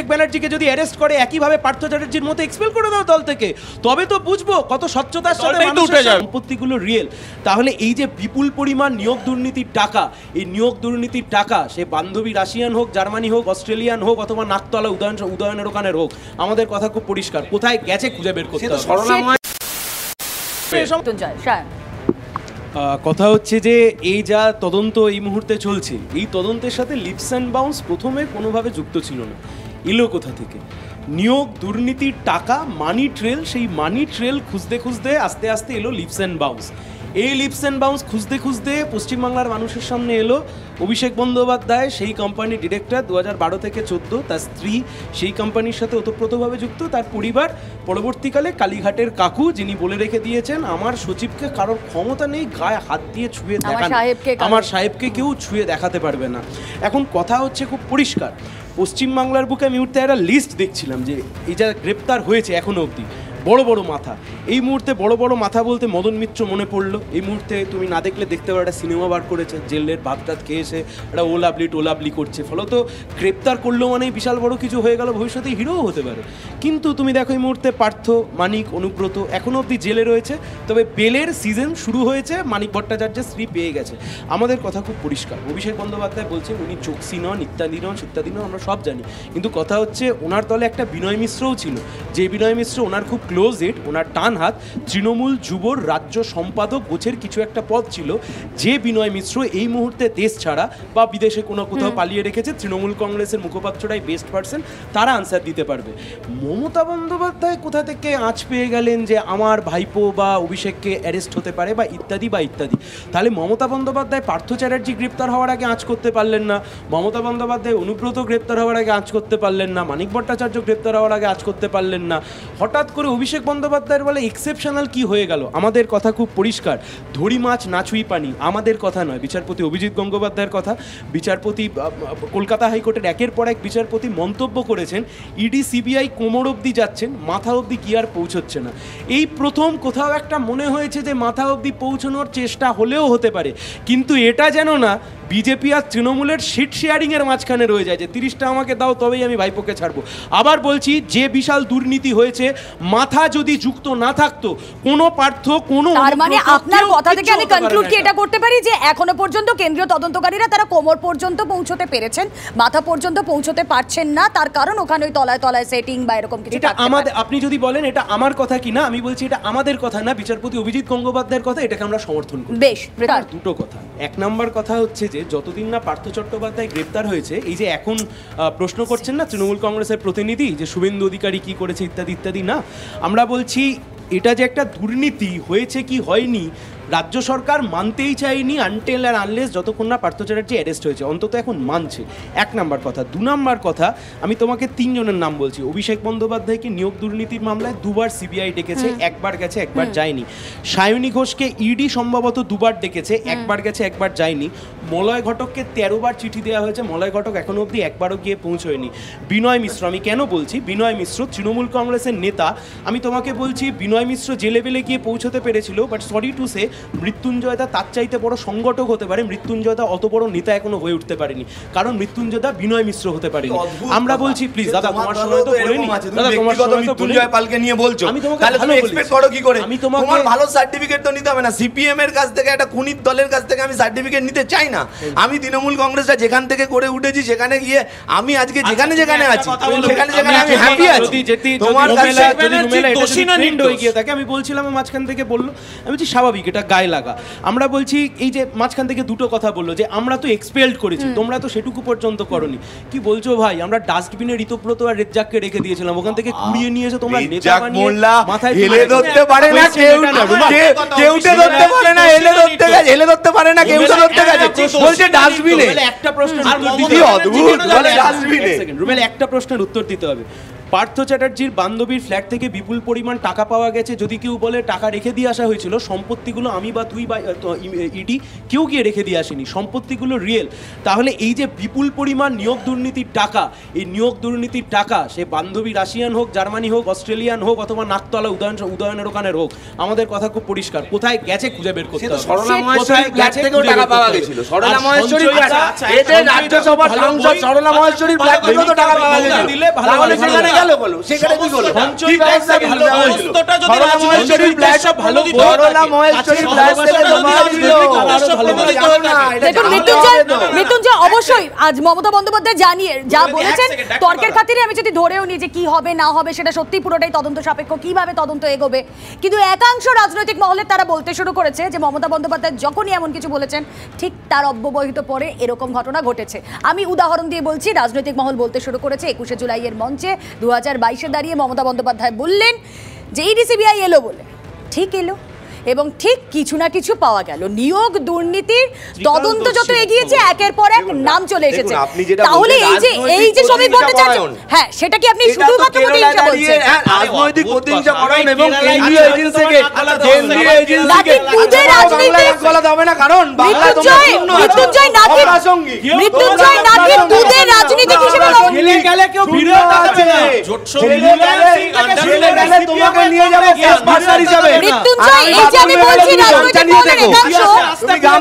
অভিষেক ব্যানার্জিকে যদি অ্যারেস্ট করে একইভাবে পার্থ চ্যাটার্জির মতো এক্সপেল করে দাও দল থেকে তবে তো বুঝবো কত স্বচ্ছতার সাথে সম্পত্তিগুলো রিয়েল তাহলে এই যে বিপুল পরিমাণ নিয়োগ দুর্নীতির টাকা এই নিয়োগ দুর্নীতির টাকা সে বান্ধবী রাশিয়ান হোক জার্মানি হোক অস্ট্রেলিয়ান হোক অথবা নাকতলা উদয়ন উদয়নের ওখানের হোক আমাদের কথা খুব পরিষ্কার কোথায় গেছে খুঁজে বের করতে কথা হচ্ছে যে এই যা তদন্ত এই মুহূর্তে চলছে এই তদন্তের সাথে লিপস অ্যান্ড বাউন্স প্রথমে কোনোভাবে যুক্ত ছিল না এলো কোথা থেকে নিয়োগ দুর্নীতির টাকা মানি ট্রেল সেই মানি ট্রেল খুঁজতে খুঁজতে আস্তে আস্তে এলো লিপস অ্যান্ড বাউন্স এই লিপস অ্যান্ড বাউন্স খুঁজতে খুঁজতে পশ্চিমবাংলার মানুষের সামনে এলো অভিষেক বন্দ্যোপাধ্যায় সেই কোম্পানির ডিরেক্টর দু বারো থেকে চোদ্দো তার স্ত্রী সেই কোম্পানির সাথে ওতপ্রোতভাবে যুক্ত তার পরিবার পরবর্তীকালে কালীঘাটের কাকু যিনি বলে রেখে দিয়েছেন আমার সচিবকে কারোর ক্ষমতা নেই গায়ে হাত দিয়ে ছুঁয়ে দেখান আমার সাহেবকে কেউ ছুঁয়ে দেখাতে পারবে না এখন কথা হচ্ছে খুব পরিষ্কার পশ্চিমবাংলার বুকে আমি উঠতে একটা লিস্ট দেখছিলাম যে এই যা গ্রেপ্তার হয়েছে এখনও অবধি বড় বড় মাথা এই মুহূর্তে বড় বড় মাথা বলতে মদন মিত্র মনে পড়লো এই মুহূর্তে তুমি না দেখলে দেখতে পারো একটা সিনেমা বার করেছে জেলের ভাত টাত খেয়েছে একটা ওলাবলি টোলাবলি করছে ফলত গ্রেপ্তার করলো মানে বিশাল বড় কিছু হয়ে গেল ভবিষ্যতে হিরোও হতে পারে কিন্তু তুমি দেখো এই মুহূর্তে পার্থ মানিক অনুব্রত এখনও অবধি জেলে রয়েছে তবে বেলের সিজন শুরু হয়েছে মানিক ভট্টাচার্যের স্ত্রী পেয়ে গেছে আমাদের কথা খুব পরিষ্কার অভিষেক বন্দ্যোপাধ্যায় বলছেন উনি চোকসি নন ইত্যাদি নন ইত্যাদি নন আমরা সব জানি কিন্তু কথা হচ্ছে ওনার দলে একটা বিনয় মিশ্রও ছিল যে বিনয় মিশ্র ওনার খুব ক্লোজ ইট ওনার ডান হাত তৃণমূল যুবর রাজ্য সম্পাদক গোছের কিছু একটা পদ ছিল যে বিনয় মিশ্র এই মুহূর্তে দেশ ছাড়া বা বিদেশে কোনো কোথাও পালিয়ে রেখেছে তৃণমূল কংগ্রেসের মুখপাত্রটাই বেস্ট পার্সন তারা আনসার দিতে পারবে মমতা বন্দ্যোপাধ্যায় কোথা থেকে আঁচ পেয়ে গেলেন যে আমার ভাইপো বা অভিষেককে অ্যারেস্ট হতে পারে বা ইত্যাদি বা ইত্যাদি তাহলে মমতা বন্দ্যোপাধ্যায় পার্থ চ্যাটার্জি গ্রেপ্তার হওয়ার আগে আঁচ করতে পারলেন না মমতা বন্দ্যোপাধ্যায় অনুব্রত গ্রেপ্তার হওয়ার আগে আঁচ করতে পারলেন না মানিক ভট্টাচার্য গ্রেপ্তার হওয়ার আগে আঁচ করতে পারলেন না হঠাৎ করে অভিষেক বন্দ্যোপাধ্যায়ের বলে এক্সেপশনাল কি হয়ে গেল আমাদের কথা খুব পরিষ্কার ধরি মাছ নাচুই পানি আমাদের কথা নয় বিচারপতি অভিজিৎ গঙ্গোপাধ্যায়ের কথা বিচারপতি কলকাতা হাইকোর্টের একের পর এক বিচারপতি মন্তব্য করেছেন ইডি সিবিআই কোমর অবধি যাচ্ছেন মাথা অবধি কি আর পৌঁছচ্ছে না এই প্রথম কোথাও একটা মনে হয়েছে যে মাথা অবধি পৌঁছানোর চেষ্টা হলেও হতে পারে কিন্তু এটা যেন না বিজেপি আর তৃণমূলের সিট শেয়ারিংয়ের মাঝখানে রয়ে যায় যে তিরিশটা আমাকে দাও তবেই আমি ভাইপোকে ছাড়বো আবার বলছি যে বিশাল দুর্নীতি হয়েছে মাথা যদি যুক্ত না থাকতো কোনো পার্থ কোনো তার মানে আপনার কথা থেকে আমি কনক্লুড কি এটা করতে পারি যে এখনো পর্যন্ত কেন্দ্রীয় তদন্তকারীরা তারা কোমর পর্যন্ত পৌঁছতে পেরেছেন মাথা পর্যন্ত পৌঁছতে পারছেন না তার কারণ ওখানে ওই তলায় তলায় সেটিং বা এরকম কিছু এটা আমাদের আপনি যদি বলেন এটা আমার কথা কি না আমি বলছি এটা আমাদের কথা না বিচারপতি অভিজিৎ গঙ্গোপাধ্যায়ের কথা এটাকে আমরা সমর্থন করি বেশ দুটো কথা এক নাম্বার কথা হচ্ছে যে যতদিন না পার্থ চট্টোপাধ্যায় গ্রেপ্তার হয়েছে এই যে এখন প্রশ্ন করছেন না তৃণমূল কংগ্রেসের প্রতিনিধি যে শুভেন্দু অধিকারী কি করেছে ইত্যাদি ইত্যাদি না আমরা বলছি এটা যে একটা দুর্নীতি হয়েছে কি হয়নি রাজ্য সরকার মানতেই চায়নি আনটেল আর আনলেস যতক্ষণ না পার্থ চ্যাটার্জি অ্যারেস্ট হয়েছে অন্তত এখন মানছে এক নাম্বার কথা দু নাম্বার কথা আমি তোমাকে তিনজনের নাম বলছি অভিষেক বন্দ্যোপাধ্যায়কে নিয়োগ দুর্নীতির মামলায় দুবার সিবিআই ডেকেছে একবার গেছে একবার যায়নি সায়নী ঘোষকে ইডি e সম্ভবত দুবার ডেকেছে একবার গেছে একবার যায়নি মলয় ঘটককে তেরোবার চিঠি দেওয়া হয়েছে মলয় ঘটক এখনও অবধি একবারও গিয়ে পৌঁছয়নি বিনয় মিশ্র আমি কেন বলছি বিনয় মিশ্র তৃণমূল কংগ্রেসের নেতা আমি তোমাকে বলছি বিনয় মিশ্র যে লেভেলে গিয়ে পৌঁছতে পেরেছিল বাট সরি টু সে মৃত্যুঞ্জয়দা তার চাইতে বড় সংগঠক হতে পারে মৃত্যুঞ্জয়দা অত বড় নেতা এখনো হয়ে উঠতে পারেনি কারণ মৃত্যুঞ্জয়দা বিনয় মিশ্র হতে পারেনি আমরা বলছি প্লিজ দাদা তোমার সময় তো বলেনি দাদা তোমার সময় তো মৃত্যুঞ্জয় পালকে নিয়ে বলছো আমি তোমাকে তাহলে তুমি এক্সপেক্ট করো কি করে আমি তোমাকে তোমার ভালো সার্টিফিকেট তো নিতে হবে না সিপিএম এর কাছ থেকে একটা খুনির দলের কাছ থেকে আমি সার্টিফিকেট নিতে চাই না আমি তৃণমূল কংগ্রেসটা যেখান থেকে করে উঠেছি সেখানে গিয়ে আমি আজকে আচ্ছা, যেখানে যেখানে আছি সেখানে যেখানে আমি হ্যাপি আচ্ছা, আছি তোমার কাছে যদি দোষী না নির্দোষ হয়ে গিয়ে থাকে আমি বলছিলাম মাঝখান থেকে বললো আমি বলছি স্বাভাবিক এটা গায়ে লাগা আমরা বলছি এই যে মাঝখান থেকে দুটো কথা বললো যে আমরা তো এক্সপেল্ড করেছি তোমরা তো সেটুকু পর্যন্ত করনি কি বলছো ভাই আমরা ডাস্টবিনে ঋতব্রত আর রেজ্জাককে রেখে দিয়েছিলাম ওখান থেকে কুড়িয়ে নিয়ে এসে তোমরা মাথায় হেলে ধরতে পারে না কেউ ধরতে পারে না ধরতে গেছে ধরতে পারে না ধরতে গেছে বলছে ডাস্টবিনে একটা প্রশ্ন অদ্ভুত ডাস্টবিনে রুমেল একটা প্রশ্নের উত্তর দিতে হবে পার্থ চ্যাটার্জির বান্ধবীর ফ্ল্যাট থেকে বিপুল পরিমাণ টাকা পাওয়া গেছে যদি কেউ বলে টাকা রেখে দিয়ে আসা হয়েছিল সম্পত্তিগুলো আমি বা তুই বা ইডি কেউ গিয়ে রেখে দিয়ে আসেনি সম্পত্তিগুলো রিয়েল তাহলে এই যে বিপুল পরিমাণ নিয়োগ দুর্নীতির টাকা এই নিয়োগ দুর্নীতির টাকা সে বান্ধবী রাশিয়ান হোক জার্মানি হোক অস্ট্রেলিয়ান হোক অথবা নাকতলা উদয়ন উদয়নের ওখানের হোক আমাদের কথা খুব পরিষ্কার কোথায় গেছে খুঁজে বের করতে হবে গেল বলো সেখানে কি হলো এগোবে কিন্তু একাংশ রাজনৈতিক মহলে তারা বলতে শুরু করেছে যে মমতা বন্দ্যোপাধ্যায় যখনই এমন কিছু বলেছেন ঠিক তার অব্যবহিত পরে এরকম ঘটনা ঘটেছে আমি উদাহরণ দিয়ে বলছি রাজনৈতিক মহল বলতে শুরু করেছে একুশে এর মঞ্চে দু দু হাজার বাইশে দাঁড়িয়ে মমতা বন্দ্যোপাধ্যায় বললেন যে ইডিসিবিআই এলো বলে ঠিক এলো এবং ঠিক কিছু না কিছু পাওয়া গেল নিয়োগ দুর্নীতির তদন্ত যত এগিয়েছে একের পর এক নাম চলে এসেছে তাহলে এই যে এই যে শ্রমিক ভট্টাচার্য হ্যাঁ সেটা কি আপনি শুধুমাত্র ইচ্ছা করছেন হ্যাঁ, রাজনৈতিক প্রতিহিংসা করেন আচ্ছা, এবং কেন্দ্রীয় থেকে কেন্দ্রীয় এজেন্সিকে পুজোর রাজনীতি বলা যাবে না কারণ বাংলা মৃত্যুঞ্জয় নাকি মৃত্যুঞ্জয় নাকি দুধের রাজনীতি হিসেবে গেলে গেলে কেউ আছে গেলে তোমাকে নিয়ে যাবে মৃত্যুঞ্জয় বলছি বলছি রাজনৈতিক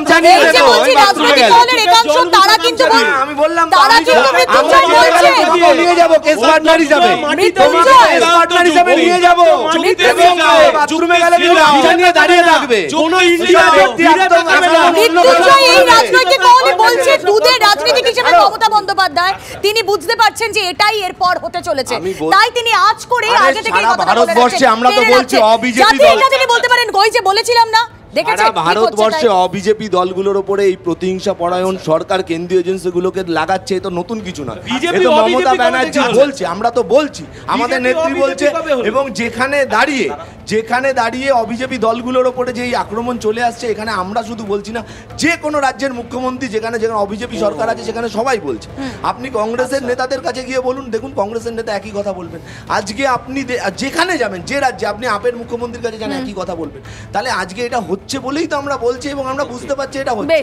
দুধের রাজনীতি হিসেবে ক্ষমতা বন্দ্যোপাধ্যায় তিনি বুঝতে পারছেন যে এটাই এরপর হতে চলেছে তাই তিনি আজ করে আগে থেকে ভারতবর্ষে আমরা তো বলছি অবিজেপি এটা তিনি বলতে পারেন কই যে বলেছিলাম না ভারতবর্ষে অবিজেপি দলগুলোর উপরে এই প্রতিহিংসা পরায়ণ সরকার কেন্দ্রীয় এজেন্সিগুলোকে লাগাচ্ছে তো নতুন কিছু না তো মমতা ব্যানার্জি বলছে আমরা তো বলছি আমাদের নেত্রী বলছে এবং যেখানে দাঁড়িয়ে যেখানে দাঁড়িয়ে অবিজেপি দলগুলোর ওপরে যে এই আক্রমণ চলে আসছে এখানে আমরা শুধু বলছি না যে কোনো রাজ্যের মুখ্যমন্ত্রী যেখানে যেখানে অবিজেপি সরকার আছে সেখানে সবাই বলছে আপনি কংগ্রেসের আচ্ছা। নেতাদের কাছে গিয়ে বলুন দেখুন কংগ্রেসের নেতা একই কথা বলবেন আজকে আপনি যেখানে যাবেন যে রাজ্যে আপনি আপের মুখ্যমন্ত্রীর কাছে যান একই কথা বলবেন তাহলে আজকে এটা হচ্ছে বলেই তো আমরা বলছি এবং আমরা বুঝতে পারছি এটা হচ্ছে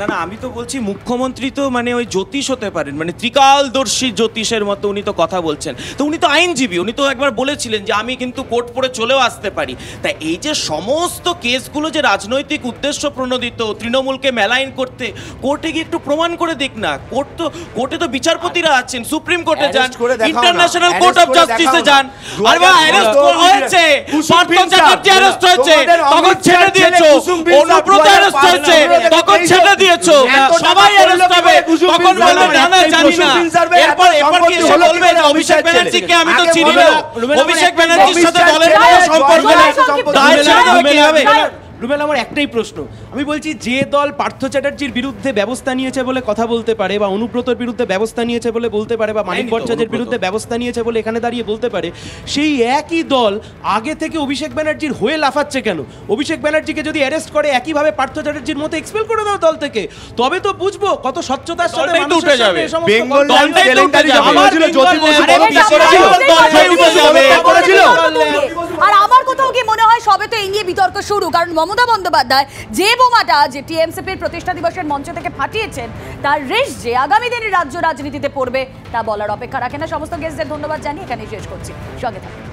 না না আমি তো বলছি মুখ্যমন্ত্রী তো মানে ওই জ্যোতিষ হতে পারেন মানে ত্রিকালদর্শী জ্যোতিষের মতো উনি তো কথা বলছেন তো উনি তো আইনজীবী উনি তো একবার বলেছিলেন যে আমি কিন্তু কোর্ট পড়ে চলেও আসতে পারি তা এই যে সমস্ত কেসগুলো যে রাজনৈতিক উদ্দেশ্য প্রণোদিত তৃণমূলকে মেলাইন করতে কোর্টে গিয়ে একটু প্রমাণ করে দিক না কোর্ট তো কোর্টে তো বিচারপতিরা আছেন সুপ্রিম কোর্টে যান ইন্টারন্যাশনাল কোর্ট অফ জাস্টিসে যান আর ভাই অ্যারেস্ট হয়েছে পার্থ চ্যাটার্জি অ্যারেস্ট হয়েছে তখন ছেড়ে দিয়েছো অনুব্রত অ্যারেস্ট হয়েছে তখন ছেড়ে দিয়েছো সবাই অ্যারেস্ট হবে তখন বলে না না জানি না এরপর এরপর কি বলবে অভিষেক ব্যানার্জিকে আমি তো চিনি না অভিষেক ব্যানার্জির সাথে দলের কোনো સંપર્ક દાયર છે હવે કે આવે রুবেল আমার একটাই প্রশ্ন আমি বলছি যে দল পার্থ চ্যাটার্জির বিরুদ্ধে ব্যবস্থা নিয়েছে বলে কথা বলতে পারে বা অনুব্রতর বিরুদ্ধে ব্যবস্থা নিয়েছে বলে বলতে পারে বা মানিক ভট্টাচার্যের বিরুদ্ধে ব্যবস্থা নিয়েছে বলে এখানে দাঁড়িয়ে বলতে পারে সেই একই দল আগে থেকে অভিষেক ব্যানার্জির হয়ে লাফাচ্ছে কেন অভিষেক ব্যানার্জিকে যদি অ্যারেস্ট করে একইভাবে পার্থ চ্যাটার্জির মতো এক্সপেল করে দাও দল থেকে তবে তো বুঝবো কত স্বচ্ছতার সাথে উঠে যাবে আর আবার কোথাও নয় হ্যাঁ, সবে তো এই নিয়ে বিতর্ক শুরু কারণ মমতা বন্দ্যোপাধ্যায় যে বোমাটা যে টিএমসিপির প্রতিষ্ঠা দিবসের মঞ্চ থেকে ফাটিয়েছেন তার রেশ যে আগামী দিনে রাজ্য রাজনীতিতে পড়বে তা বলার অপেক্ষা রাখে না সমস্ত গেস্টদের ধন্যবাদ জানিয়ে এখানে শেষ করছি সঙ্গে থাকুন